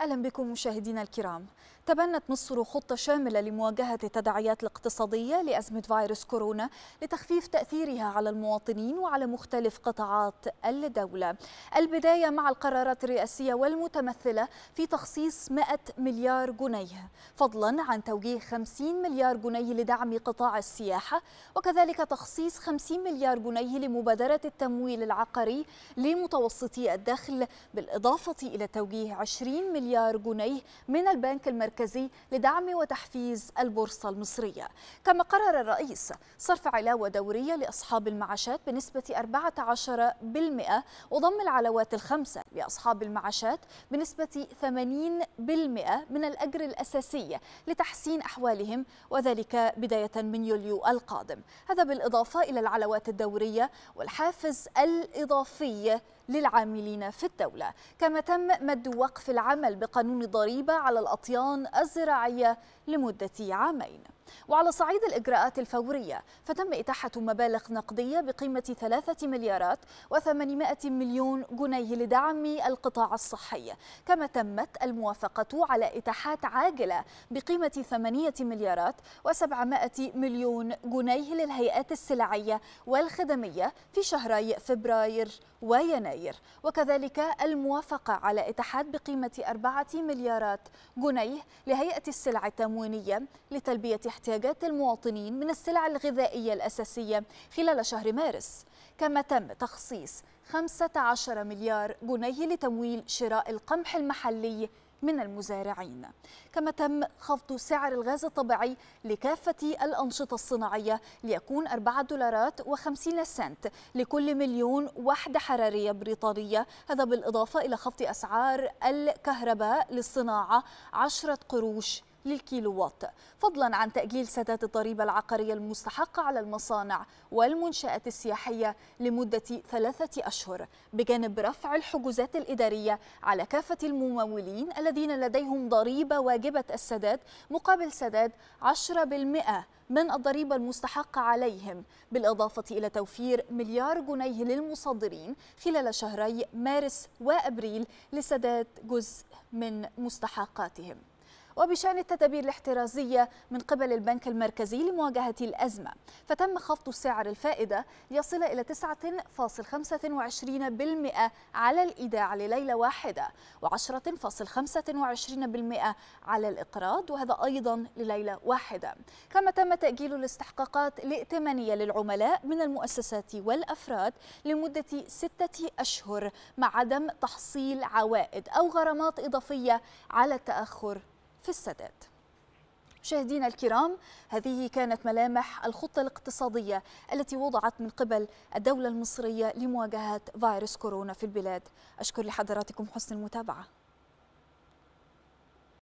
أهلا بكم مشاهدينا الكرام تبنت مصر خطة شاملة لمواجهة التداعيات الاقتصادية لأزمة فيروس كورونا لتخفيف تأثيرها على المواطنين وعلى مختلف قطاعات الدولة البداية مع القرارات الرئاسية والمتمثلة في تخصيص 100 مليار جنيه فضلا عن توجيه 50 مليار جنيه لدعم قطاع السياحة وكذلك تخصيص 50 مليار جنيه لمبادرة التمويل العقاري لمتوسطي الدخل بالإضافة إلى توجيه 20 مليار جنيه من البنك المركزي المركزي لدعم وتحفيز البورصة المصرية كما قرر الرئيس صرف علاوة دورية لأصحاب المعاشات بنسبة 14% وضم العلاوات الخمسة لأصحاب المعاشات بنسبة 80% من الأجر الأساسي لتحسين أحوالهم وذلك بداية من يوليو القادم هذا بالإضافة إلى العلاوات الدورية والحافز الإضافي للعاملين في الدولة كما تم مد وقف العمل بقانون ضريبة على الأطيان الزراعية لمدة عامين وعلى صعيد الإجراءات الفورية فتم إتاحة مبالغ نقدية بقيمة 3 مليارات و800 مليون جنيه لدعم القطاع الصحي كما تمت الموافقة على إتاحات عاجلة بقيمة 8 مليارات و700 مليون جنيه للهيئات السلعية والخدمية في شهري فبراير ويناير وكذلك الموافقة على إتاحات بقيمة 4 مليارات جنيه لهيئة السلع التموينية لتلبية احتياجات المواطنين من السلع الغذائية الأساسية خلال شهر مارس كما تم تخصيص 15 مليار جنيه لتمويل شراء القمح المحلي من المزارعين كما تم خفض سعر الغاز الطبيعي لكافة الأنشطة الصناعية ليكون 4 دولارات و50 سنت لكل مليون وحدة حرارية بريطانية هذا بالإضافة إلى خفض أسعار الكهرباء للصناعة 10 قروش للكيلووات فضلا عن تأجيل سداد الضريبة العقارية المستحقة على المصانع والمنشآت السياحية لمدة ثلاثة أشهر بجانب رفع الحجوزات الإدارية على كافة الممولين الذين لديهم ضريبة واجبة السداد مقابل سداد 10% من الضريبة المستحقة عليهم بالإضافة إلى توفير مليار جنيه للمصدرين خلال شهري مارس وأبريل لسداد جزء من مستحقاتهم وبشان التدابير الاحترازية من قبل البنك المركزي لمواجهة الأزمة فتم خفض سعر الفائدة ليصل إلى 9.25% على الإيداع لليلة واحدة و10.25% على الإقراض وهذا أيضا لليلة واحدة كما تم تأجيل الاستحقاقات الائتمانية للعملاء من المؤسسات والأفراد لمدة ستة أشهر مع عدم تحصيل عوائد أو غرامات إضافية على التأخر في السداد مشاهدينا الكرام هذه كانت ملامح الخطة الاقتصادية التي وضعت من قبل الدولة المصرية لمواجهة فيروس كورونا في البلاد أشكر لحضراتكم حسن المتابعة